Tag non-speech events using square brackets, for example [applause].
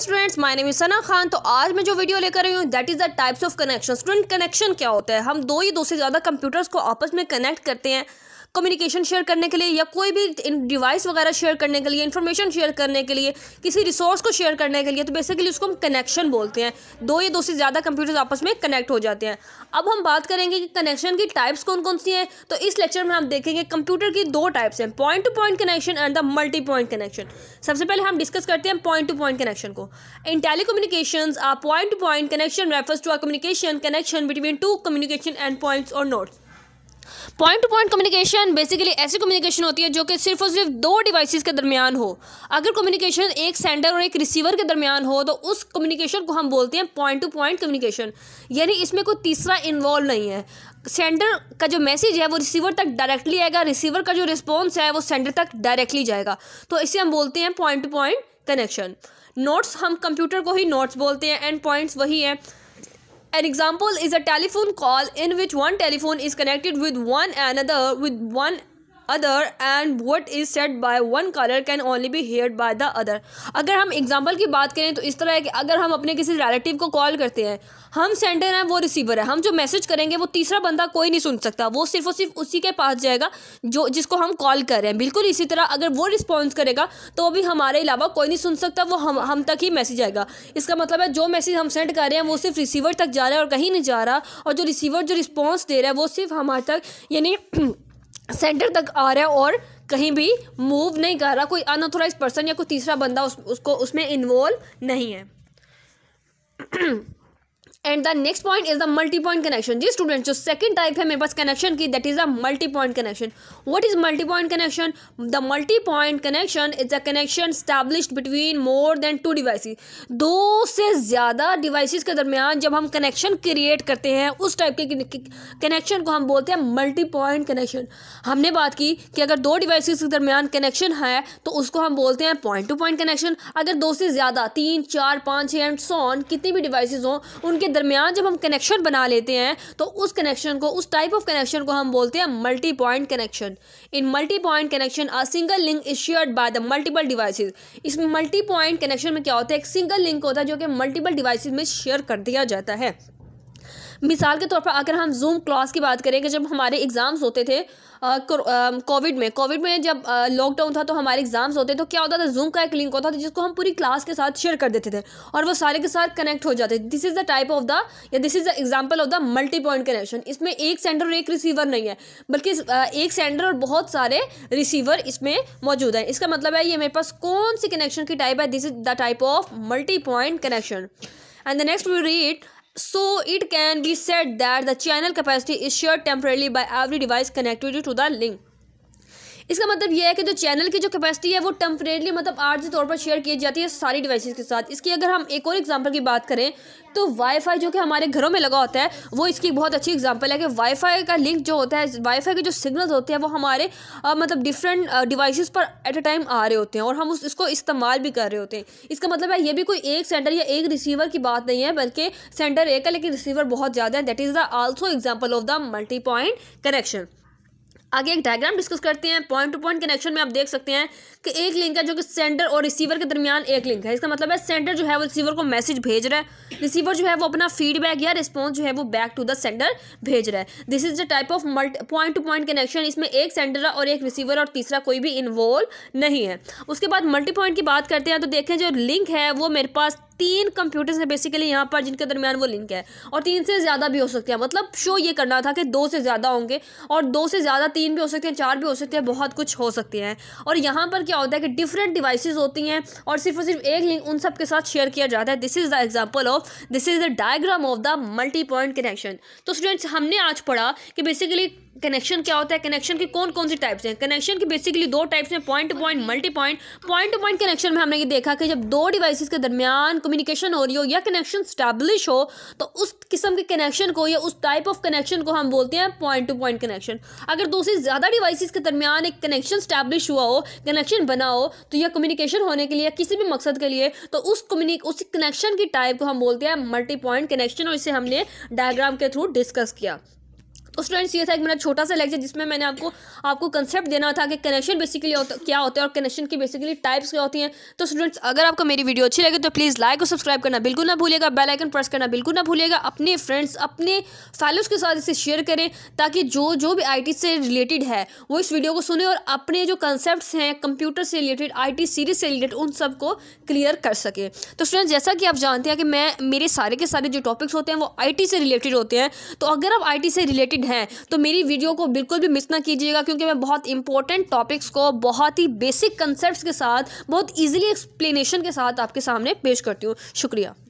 Students my name Sana Khan तो आज मैं जो वीडियो लेकर आई हूँ that is the types of connection student connection क्या होता है हम दो ही दो से ज़्यादा कंप्यूटर्स को आपस में कनेक्ट करते हैं कम्युनिकेशन शेयर करने के लिए या कोई भी डिवाइस वगैरह शेयर करने के लिए इन्फॉर्मेशन शेयर करने के लिए किसी रिसोर्स को शेयर करने के लिए तो बेसिकली उसको हम कनेक्शन बोलते हैं दो या दो से ज़्यादा कंप्यूटर्स आपस में कनेक्ट हो जाते हैं अब हम बात करेंगे कि कनेक्शन की टाइप्स कौन कौन सी हैं तो इस लेक्चर में हम देखेंगे कंप्यूटर की दो टाइप्स हैं point to point connection and the multi point connection सबसे पहले हम डिस्कस करते हैं पॉइंट टू पॉइंट कनेक्शन को in telecommunication point to point connection refers to are communication connection between two communication end points और nodes point to point communication basically ऐसी कम्युनिकेशन होती है जो कि सिर्फ और सिर्फ दो डिवाइसेस के दरमियान हो अगर कम्युनिकेशन एक सेंडर और एक रिसीवर के दरमियान हो तो उस कम्युनिकेशन को हम बोलते हैं पॉइंट टू पॉइंट कम्युनिकेशन यानी इसमें कोई तीसरा इन्वॉल्व नहीं है सेंडर का जो मैसेज है वो रिसीवर तक डायरेक्टली आएगा रिसीवर का जो रिस्पॉन्स है वो सेंडर तक डायरेक्टली जाएगा तो इसे हम बोलते हैं point to point connection nodes हम कंप्यूटर को ही नोट्स बोलते हैं एंड पॉइंट्स वही हैं An example is a telephone call in which one telephone is connected with one another with one other and what is set by one colour can only be here by the other अगर हम example की बात करें तो इस तरह है कि अगर हम अपने किसी रिलेटिव को कॉल करते हैं हम सेंडर हैं वो रिसीवर है हम जो मैसेज करेंगे वो तीसरा बंदा कोई नहीं सुन सकता वो सिर्फ और सिर्फ उसी के पास जाएगा जो जिसको हम कॉल कर रहे हैं बिल्कुल इसी तरह अगर वो रिस्पॉन्स करेगा तो भी हमारे अलावा कोई नहीं सुन सकता वो हम हम तक ही मैसेज आएगा इसका मतलब है जो मैसेज हम सेंड कर रहे हैं वो सिर्फ रिसीवर तक जा रहा है और कहीं नहीं जा रहा और जो रिसीवर जो रिस्पॉन्स दे रहा है वो सिर्फ हमारे तक यानी [clears throat] सेंटर तक आ रहा है और कहीं भी मूव नहीं कर रहा कोई अनऑथोराइज पर्सन या कोई तीसरा बंदा उस, उसको उसमें इन्वॉल्व नहीं है [clears throat] and the next point is the multi point connection जी स्टूडेंट जो सेकंड टाइप है मेरे पास कनेक्शन की that is a multi point connection what is multi point connection the multi point connection is a connection establish between more than two devices दो से ज़्यादा devices के दरमियान जब हम कनेक्शन क्रिएट करते हैं उस टाइप के कनेक्शन को हम बोलते हैं मल्टी पॉइंट कनेक्शन हमने बात की कि अगर दो डिवाइसेस के दरमियान कनेक्शन है तो उसको हम बोलते हैं पॉइंट टू पॉइंट कनेक्शन अगर दो से ज़्यादा तीन चार पाँच छः एंड सोन कितनी भी डिवाइसिस हों उनके दरमियान जब हम कनेक्शन बना लेते हैं तो उस कनेक्शन को उस टाइप ऑफ कनेक्शन को हम बोलते हैं multi point connection in multi point connection a single link is shared by the multiple devices इस मल्टी पॉइंट कनेक्शन में क्या होता है एक सिंगल लिंक होता है जो कि मल्टीपल डिवाइस में शेयर कर दिया जाता है मिसाल के तौर पर अगर हम जूम क्लास की बात करें कि जब हमारे एग्ज़ाम्स होते थे कोविड में कोविड में जब लॉकडाउन था तो हमारे एग्ज़ाम्स होते तो क्या होता था जूम का एक लिंक होता था जिसको हम पूरी क्लास के साथ शेयर कर देते थे और वो सारे के साथ कनेक्ट हो जाते this is the type of the या this is the example of the multi point connection इसमें एक सेंडर और एक रिसीवर नहीं है बल्कि एक सेंडर और बहुत सारे रिसीवर इसमें मौजूद हैं इसका मतलब है ये मेरे पास कौन सी कनेक्शन की टाइप है this is the type of multi point connection and the next we read So it can be said that the channel capacity is shared temporarily by every device connected to the link. इसका मतलब यह है कि जो channel की जो capacity है वो टेम्परेली मतलब आर्जी तौर पर शेयर की जाती है सारी डिवाइसेस के साथ इसकी अगर हम एक और एग्जांपल की बात करें तो वाईफाई जो कि हमारे घरों में लगा होता है वो इसकी बहुत अच्छी एग्जाम्पल है कि वाईफाई का लिंक जो होता है वाईफाई के जो सिग्नल होते हैं वो हमारे आ, मतलब डिफरेंट डिवाइसिस पर एट अ टाइम आ रहे होते हैं और हम उस इसको इस्तेमाल भी कर रहे होते हैं इसका मतलब है ये भी कोई एक सेंटर या एक रिसीवर की बात नहीं है बल्कि सेंटर एक है लेकिन रिसीवर बहुत ज़्यादा है that is the also example of the multi point connection आगे एक डायग्राम डिस्कस करते हैं पॉइंट टू पॉइंट कनेक्शन में आप देख सकते हैं कि एक लिंक है जो कि सेंडर और रिसीवर के दरमियान एक लिंक है इसका मतलब है सेंडर जो है वो रिसीवर को मैसेज भेज रहा है रिसीवर जो है वो अपना फीडबैक या रिस्पॉन्स जो है वो बैक टू द सेंडर भेज रहा है this is the type of multi point to point connection इसमें एक सेंडर और एक रिसीवर और तीसरा कोई भी इन्वॉल्व नहीं है उसके बाद मल्टी पॉइंट की बात करते हैं तो देखें जो लिंक है वो मेरे पास तीन कंप्यूटर्स हैं बेसिकली यहाँ पर जिनके दरमियान वो लिंक है और तीन से ज़्यादा भी हो सकते हैं मतलब शो ये करना था कि दो से ज़्यादा होंगे और दो से ज़्यादा तीन भी हो सकते हैं चार भी हो सकते हैं बहुत कुछ हो सकते हैं और यहाँ पर क्या होता है कि डिफरेंट डिवाइस होती हैं और सिर्फ और सिर्फ एक लिंक उन सब के साथ शेयर किया जाता है this is the example of this is the diagram of the multi point connection तो स्टूडेंट्स हमने आज पढ़ा कि बेसिकली कनेक्शन क्या होता है कनेक्शन के कौन कौन से टाइप्स हैं कनेक्शन के बेसिकली दो टाइप्स हैं point to point multi point point to point connection में हमने ये देखा कि जब दो डिवाइसेस के दरमियान कम्युनिकेशन हो रही हो या कनेक्शन स्टैब्लिश हो तो उस किस्म के कनेक्शन को या उस टाइप ऑफ कनेक्शन को हम बोलते हैं पॉइंट टू पॉइंट कनेक्शन अगर दो से ज़्यादा डिवाइसेस के दरमियान एक कनेक्शन स्टैब्लिश हुआ हो कनेक्शन बना हो तो यह कम्युनिकेशन होने के लिए किसी भी मकसद के लिए तो उस उस कनेक्शन की टाइप को हम बोलते हैं मल्टी पॉइंट कनेक्शन और इसे हमने डायग्राम के थ्रू डिस्कस किया तो स्टूडेंट्स ये था एक मेरा छोटा सा लेक्चर जिसमें मैंने आपको आपको कंसेप्ट देना था कि कनेक्शन बेसिकली क्या होता है और कनेक्शन की बेसिकली टाइप्स क्या होती हैं तो स्टूडेंट्स अगर आपको मेरी वीडियो अच्छी लगे तो प्लीज़ लाइक और सब्सक्राइब करना बिल्कुल ना भूलेगा बेल आइकन प्रेस करना बिल्कुल ना भूलेगा अपने फ्रेंड्स अपने फैलोज के साथ इसे शेयर करें ताकि जो जो भी आई से रिलेटेड है वो इस वीडियो को सुने और अपने जो कंसेप्ट हैं कंप्यूटर से रिलेटेड आई सीरीज से रिलेटेड उन सबको क्लियर कर सके तो स्टूडेंट्स जैसा कि आप जानते हैं कि मैं मेरे सारे के सारे जो टॉपिक्स होते हैं वो आई से रिलेटेड होते हैं तो अगर आप आई से रिलेटेड है तो मेरी वीडियो को बिल्कुल भी मिस ना कीजिएगा क्योंकि मैं बहुत इंपॉर्टेंट टॉपिक्स को बहुत ही बेसिक कंसेप्ट के साथ बहुत ईजिली एक्सप्लेनेशन के साथ आपके सामने पेश करती हूँ शुक्रिया